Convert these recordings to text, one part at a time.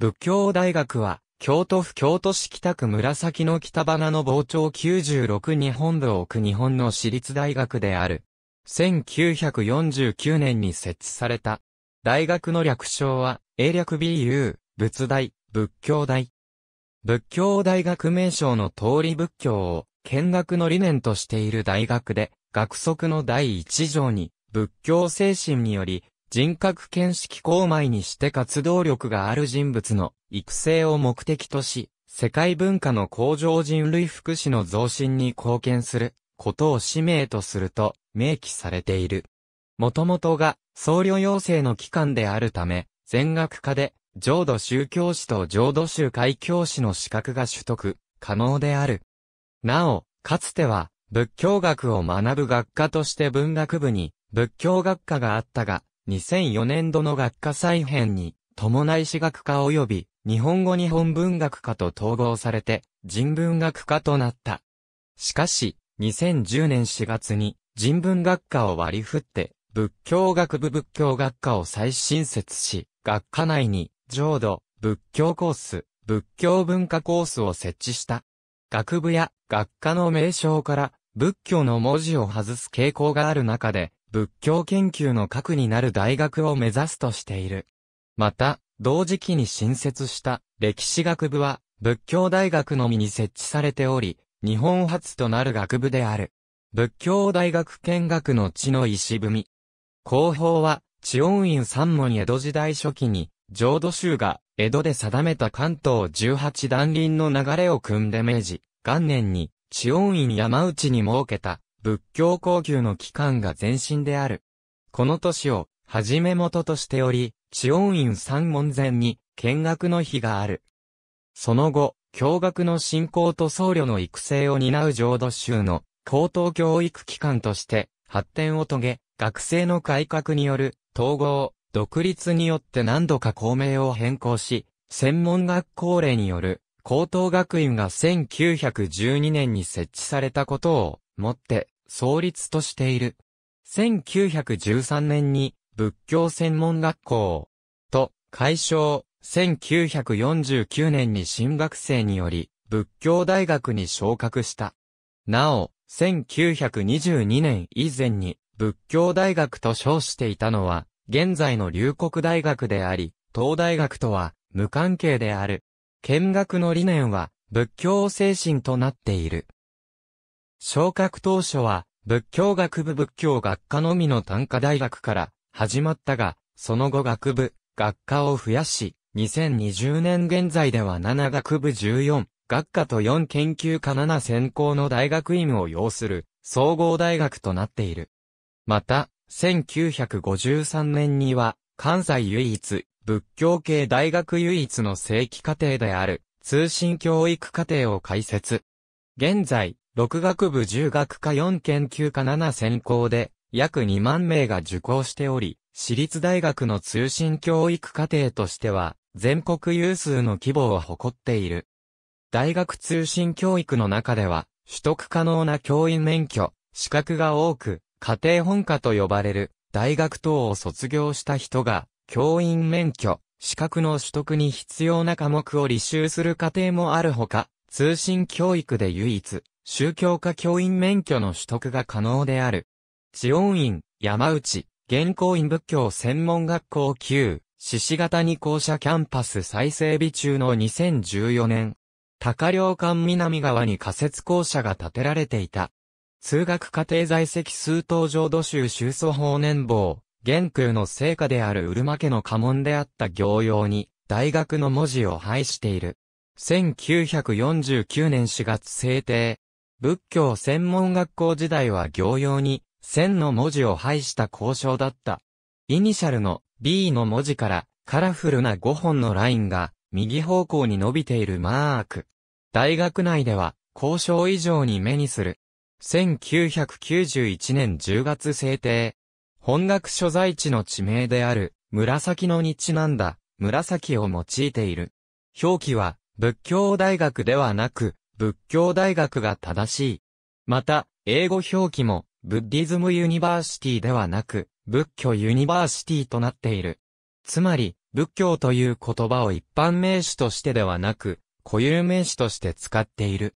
仏教大学は、京都府京都市北区紫の北花の傍聴96日本部奥日本の私立大学である。1949年に設置された。大学の略称は、英略 BU、仏大、仏教大。仏教大学名称の通り仏教を見学の理念としている大学で、学則の第一条に、仏教精神により、人格見識公米にして活動力がある人物の育成を目的とし、世界文化の向上人類福祉の増進に貢献することを使命とすると明記されている。もともとが僧侶養成の機関であるため、全学科で浄土宗教師と浄土宗会教師の資格が取得可能である。なお、かつては仏教学を学ぶ学科として文学部に仏教学科があったが、2004年度の学科再編に、伴い史学科及び日本語日本文学科と統合されて、人文学科となった。しかし、2010年4月に人文学科を割り振って、仏教学部仏教学科を再新設し、学科内に、浄土、仏教コース、仏教文化コースを設置した。学部や学科の名称から、仏教の文字を外す傾向がある中で、仏教研究の核になる大学を目指すとしている。また、同時期に新設した歴史学部は仏教大学のみに設置されており、日本初となる学部である。仏教大学見学の地の石踏み。後方は、地温院三門江戸時代初期に、浄土宗が江戸で定めた関東十八段林の流れを組んで明治、元年に、地温院山内に設けた仏教高級の機関が前身である。この年を、はじめ元としており、地恩院三門前に、見学の日がある。その後、教学の振興と僧侶の育成を担う浄土宗の高等教育機関として発展を遂げ、学生の改革による統合、独立によって何度か校名を変更し、専門学校令による高等学院が1912年に設置されたことをもって、創立としている。1913年に仏教専門学校と解消、1949年に新学生により仏教大学に昇格した。なお、1922年以前に仏教大学と称していたのは、現在の龍谷大学であり、東大学とは無関係である。見学の理念は仏教精神となっている。昇格当初は、仏教学部仏教学科のみの短科大学から始まったが、その後学部、学科を増やし、2020年現在では7学部14、学科と4研究科7専攻の大学院を要する、総合大学となっている。また、1953年には、関西唯一、仏教系大学唯一の正規課程である、通信教育課程を開設。現在、6学部10学科4研究科7専攻で、約2万名が受講しており、私立大学の通信教育課程としては、全国有数の規模を誇っている。大学通信教育の中では、取得可能な教員免許、資格が多く、家庭本科と呼ばれる、大学等を卒業した人が、教員免許、資格の取得に必要な科目を履修する過程もあるほか、通信教育で唯一、宗教科教員免許の取得が可能である。地音院、山内、現行院仏教専門学校級、獅子型に校舎キャンパス再整備中の2014年、高良館南側に仮設校舎が建てられていた。通学家庭在籍数等浄土宗修祖法年坊、玄空の成果であるうるま家の家紋であった行用に、大学の文字を配している。1949年4月制定、仏教専門学校時代は行用に、千の文字を配した交渉だった。イニシャルの B の文字からカラフルな5本のラインが右方向に伸びているマーク。大学内では交渉以上に目にする。1991年10月制定。本学所在地の地名である紫の日なんだ紫を用いている。表記は仏教大学ではなく仏教大学が正しい。また、英語表記も、ブッディズムユニバーシティではなく、仏教ユニバーシティとなっている。つまり、仏教という言葉を一般名詞としてではなく、固有名詞として使っている。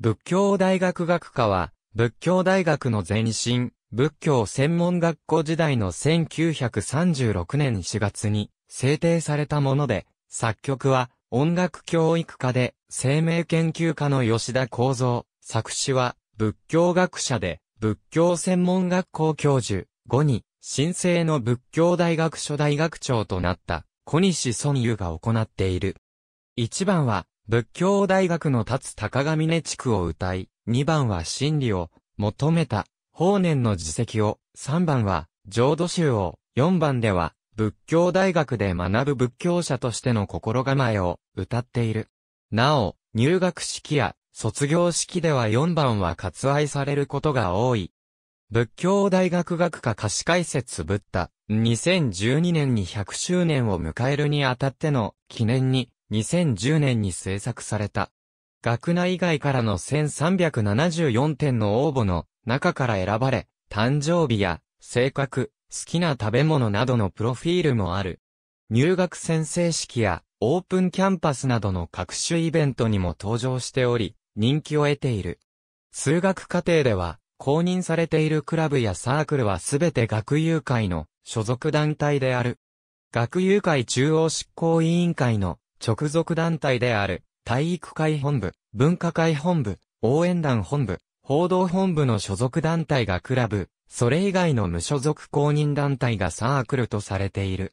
仏教大学学科は、仏教大学の前身、仏教専門学校時代の1936年4月に制定されたもので、作曲は音楽教育科で、生命研究科の吉田幸三、作詞は、仏教学者で、仏教専門学校教授、後に、新生の仏教大学所大学長となった、小西孫優が行っている。1番は、仏教大学の立つ高上根地区を歌い、2番は真理を求めた、法然の自責を、3番は、浄土宗を、4番では、仏教大学で学ぶ仏教者としての心構えを歌っている。なお、入学式や卒業式では4番は割愛されることが多い。仏教大学学科歌詞解説ブッダ、2012年に100周年を迎えるにあたっての記念に2010年に制作された。学内外からの1374点の応募の中から選ばれ、誕生日や性格、好きな食べ物などのプロフィールもある。入学宣誓式やオープンキャンパスなどの各種イベントにも登場しており、人気を得ている。数学課程では、公認されているクラブやサークルはすべて学友会の所属団体である。学友会中央執行委員会の直属団体である体育会本部、文化会本部、応援団本部、報道本部の所属団体がクラブ、それ以外の無所属公認団体がサークルとされている。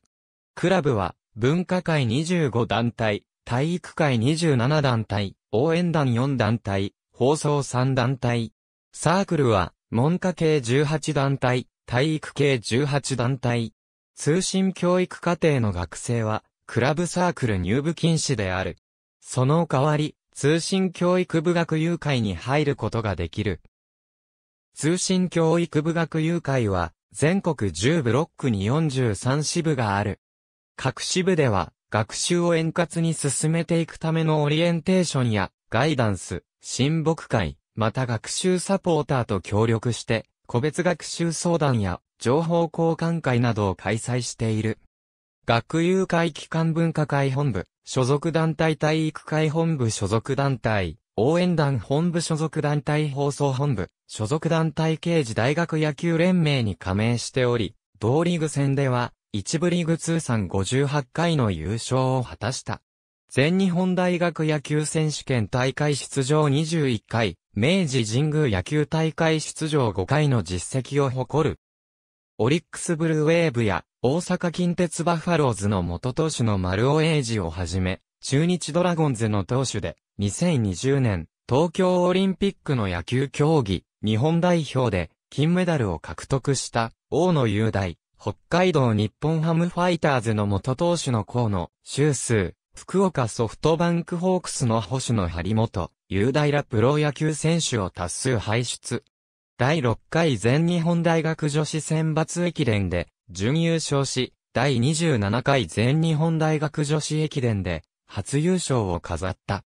クラブは、文化会25団体、体育会27団体、応援団4団体、放送3団体。サークルは、文科系18団体、体育系18団体。通信教育課程の学生は、クラブサークル入部禁止である。その代わり、通信教育部学友会に入ることができる。通信教育部学友会は、全国10ブロックに43支部がある。各支部では、学習を円滑に進めていくためのオリエンテーションや、ガイダンス、親睦会、また学習サポーターと協力して、個別学習相談や情報交換会などを開催している。学友会機関文化会本部、所属団体体育会本部所属団体、応援団本部所属団体放送本部、所属団体刑事大学野球連盟に加盟しており、同リーグ戦では、一部リーグ通算58回の優勝を果たした。全日本大学野球選手権大会出場21回、明治神宮野球大会出場5回の実績を誇る。オリックスブルーウェーブや大阪近鉄バファローズの元投手の丸尾英二をはじめ、中日ドラゴンズの投手で、2020年、東京オリンピックの野球競技、日本代表で、金メダルを獲得した、大野雄大、北海道日本ハムファイターズの元投手の河野、周数、福岡ソフトバンクホークスの保守の張本、雄大らプロ野球選手を多数輩出。第6回全日本大学女子選抜駅伝で準優勝し、第27回全日本大学女子駅伝で初優勝を飾った。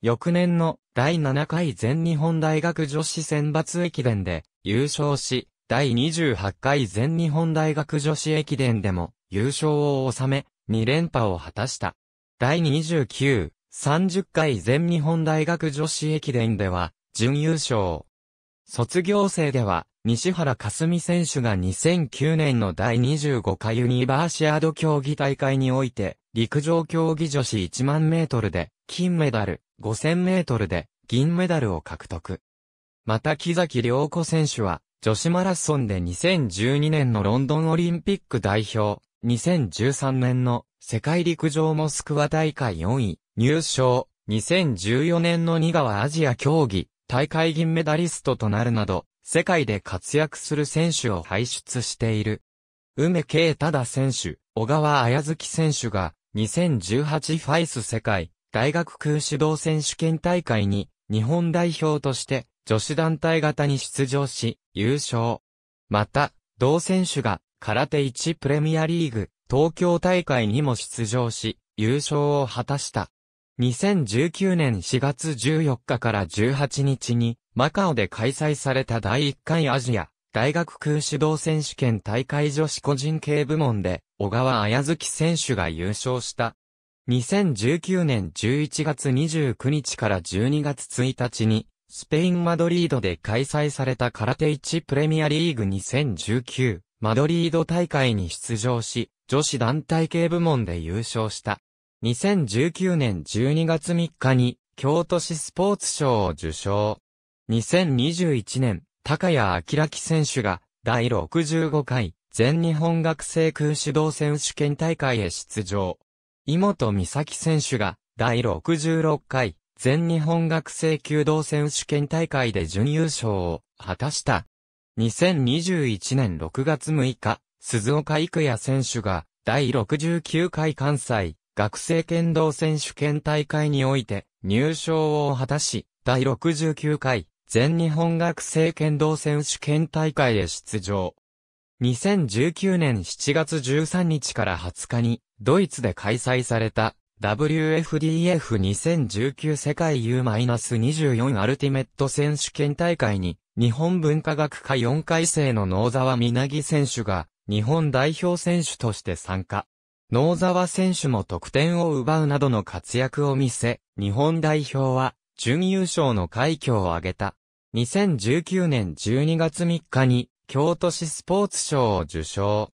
翌年の第7回全日本大学女子選抜駅伝で優勝し、第28回全日本大学女子駅伝でも優勝を収め、2連覇を果たした。第29、30回全日本大学女子駅伝では準優勝。卒業生では、西原かすみ選手が2009年の第25回ユニバーシアード競技大会において、陸上競技女子1万メートルで、金メダル、5000メートルで、銀メダルを獲得。また木崎良子選手は、女子マラソンで2012年のロンドンオリンピック代表、2013年の世界陸上モスクワ大会4位、入賞、2014年の新川アジア競技、大会銀メダリストとなるなど、世界で活躍する選手を輩出している。梅慶忠選手、小川綾月選手が、2018ファイス世界大学空手道選手権大会に日本代表として女子団体型に出場し優勝。また、同選手が空手1プレミアリーグ東京大会にも出場し優勝を果たした。2019年4月14日から18日にマカオで開催された第1回アジア大学空手道選手権大会女子個人系部門で小川綾月選手が優勝した。2019年11月29日から12月1日に、スペイン・マドリードで開催された空手1プレミアリーグ2019マドリード大会に出場し、女子団体系部門で優勝した。2019年12月3日に、京都市スポーツ賞を受賞。2021年、高谷明選手が、第65回全日本学生空手道選手権大会へ出場。井本美咲選手が第66回全日本学生弓道選手権大会で準優勝を果たした。2021年6月6日、鈴岡育也選手が第69回関西学生剣道選手権大会において入賞を果たし、第69回全日本学生剣道選手権大会へ出場。2019年7月13日から20日に、ドイツで開催された、WFDF2019 世界 U-24 アルティメット選手権大会に、日本文化学科4回生の野沢みなぎ選手が、日本代表選手として参加。野沢選手も得点を奪うなどの活躍を見せ、日本代表は、準優勝の快挙を挙げた。2019年12月3日に、京都市スポーツ賞を受賞。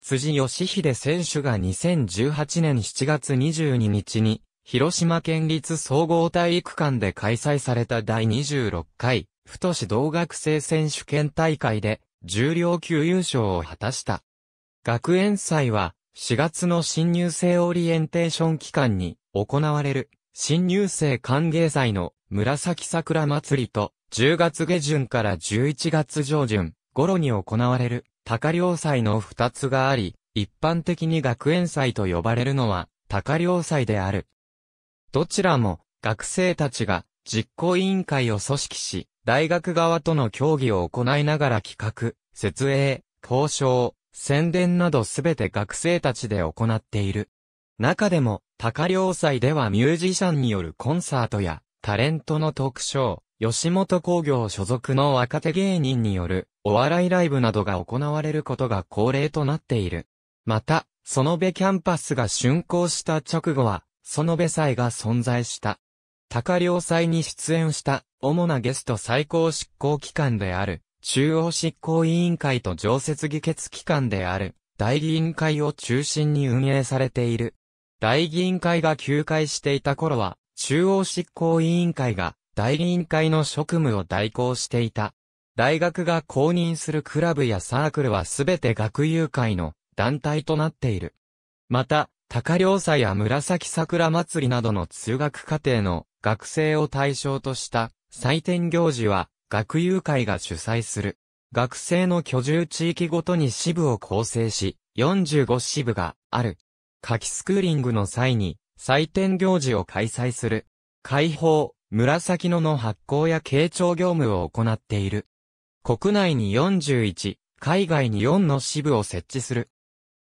辻義秀選手が2018年7月22日に、広島県立総合体育館で開催された第26回、太市同学生選手権大会で、重量級優勝を果たした。学園祭は、4月の新入生オリエンテーション期間に行われる、新入生歓迎祭の紫桜祭りと、10月下旬から11月上旬、頃に行われる、高良祭の二つがあり、一般的に学園祭と呼ばれるのは、高良祭である。どちらも、学生たちが、実行委員会を組織し、大学側との協議を行いながら企画、設営、交渉、宣伝などすべて学生たちで行っている。中でも、高良祭ではミュージシャンによるコンサートや、タレントの特徴、吉本工業所属の若手芸人によるお笑いライブなどが行われることが恒例となっている。また、園部キャンパスが竣工した直後は、園部祭が存在した。高梁祭に出演した主なゲスト最高執行機関である、中央執行委員会と常設議決機関である、大議員会を中心に運営されている。大議員会が休会していた頃は、中央執行委員会が代理委員会の職務を代行していた。大学が公認するクラブやサークルはすべて学友会の団体となっている。また、高良祭や紫桜祭りなどの通学課程の学生を対象とした祭典行事は学友会が主催する。学生の居住地域ごとに支部を構成し、45支部がある。夏季スクーリングの際に祭典行事を開催する。開放、紫野の発行や傾聴業務を行っている。国内に41、海外に4の支部を設置する。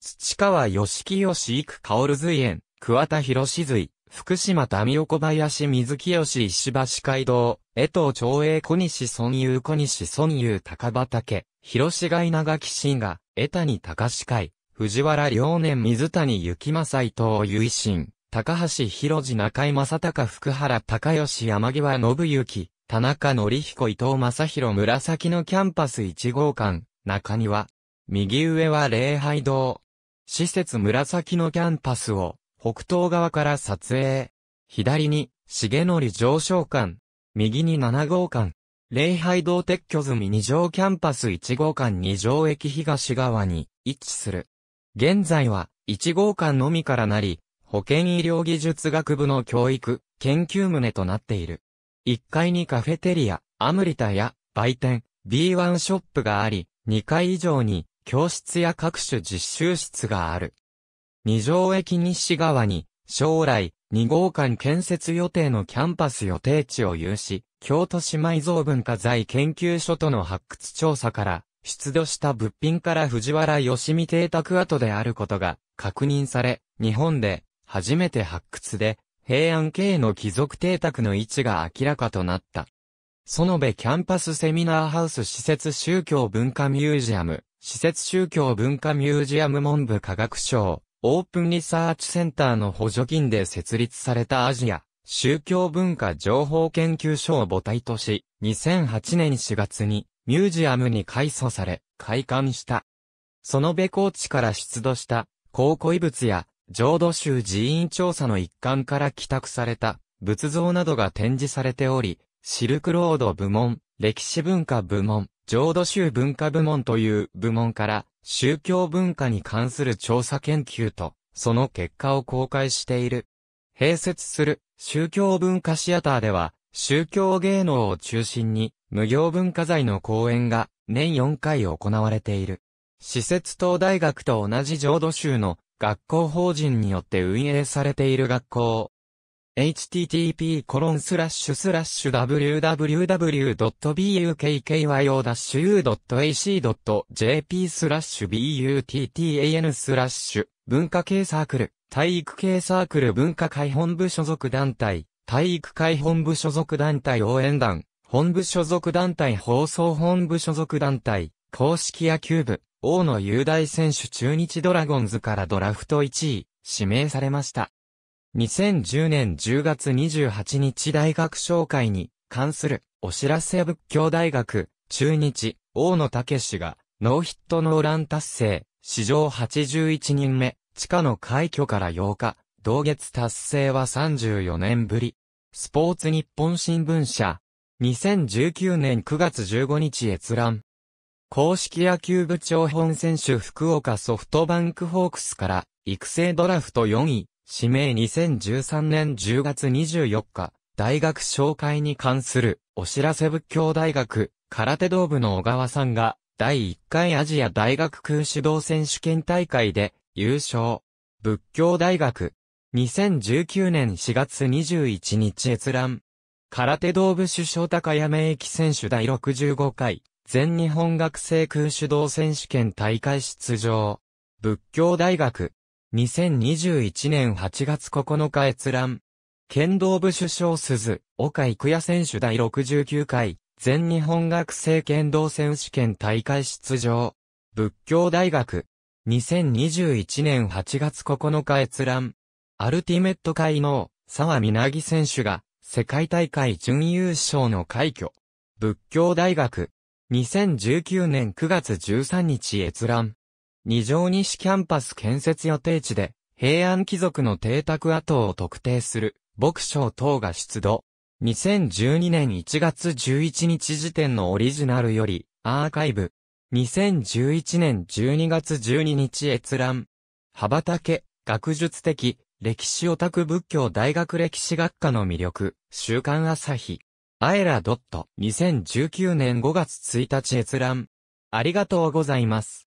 土川義清吉育薫随園、桑田博志随、福島民岡林水木吉石橋街道、江藤町営小西孫優小西孫優高畑、広志街長木新が、江谷隆司会、藤原良年水谷幸正伊藤唯心、高橋博次中井正隆福原高吉山際信行、田中則彦伊藤正宏紫のキャンパス1号館、中庭。右上は礼拝堂。施設紫のキャンパスを、北東側から撮影。左に、重則上昇館。右に7号館。礼拝堂撤去済み2条キャンパス1号館2条駅東側に位置する。現在は1号館のみからなり、保健医療技術学部の教育、研究棟となっている。1階にカフェテリア、アムリタや売店、B1 ショップがあり、2階以上に教室や各種実習室がある。二条駅西側に、将来、2号館建設予定のキャンパス予定地を有し、京都市埋蔵文化財研究所との発掘調査から、出土した物品から藤原義美邸宅跡であることが確認され、日本で初めて発掘で、平安系の貴族邸宅の位置が明らかとなった。園部キャンパスセミナーハウス施設宗教文化ミュージアム、施設宗教文化ミュージアム文部科学省、オープンリサーチセンターの補助金で設立されたアジア、宗教文化情報研究所を母体とし、2008年4月にミュージアムに改装され、開館した。園部高地から出土した、考古遺物や浄土宗寺院調査の一環から寄託された仏像などが展示されており、シルクロード部門、歴史文化部門、浄土宗文化部門という部門から宗教文化に関する調査研究とその結果を公開している。併設する宗教文化シアターでは宗教芸能を中心に無業文化財の講演が年4回行われている。施設等大学と同じ浄土宗の学校法人によって運営されている学校。http://www.bukky-ac.jp o スラッシュ buttan スラッシュ文化系サークル体育系サークル文化会本部所属団体体育会本部所属団体応援団本部所属団体放送本部所属団体公式野球部大野雄大選手中日ドラゴンズからドラフト1位、指名されました。2010年10月28日大学紹介に関するお知らせ仏教大学、中日、大野武がノーヒットノーラン達成、史上81人目、地下の快挙から8日、同月達成は34年ぶり。スポーツ日本新聞社。2019年9月15日閲覧。公式野球部長本選手福岡ソフトバンクホークスから、育成ドラフト4位、指名2013年10月24日、大学紹介に関する、お知らせ仏教大学、空手道部の小川さんが、第1回アジア大学空手道選手権大会で、優勝。仏教大学。2019年4月21日閲覧。空手道部主将高山駅選手第65回。全日本学生空手道選手権大会出場。仏教大学。2021年8月9日閲覧。剣道部主将鈴、岡育也選手第69回、全日本学生剣道選手権大会出場。仏教大学。2021年8月9日閲覧。アルティメット界の沢みなぎ選手が世界大会準優勝の快挙。仏教大学。2019年9月13日閲覧。二条西キャンパス建設予定地で、平安貴族の邸宅跡を特定する、牧章等が出土。2012年1月11日時点のオリジナルより、アーカイブ。2011年12月12日閲覧。羽ばたけ、学術的、歴史オタク仏教大学歴史学科の魅力、週刊朝日。アエラ .2019 年5月1日閲覧。ありがとうございます。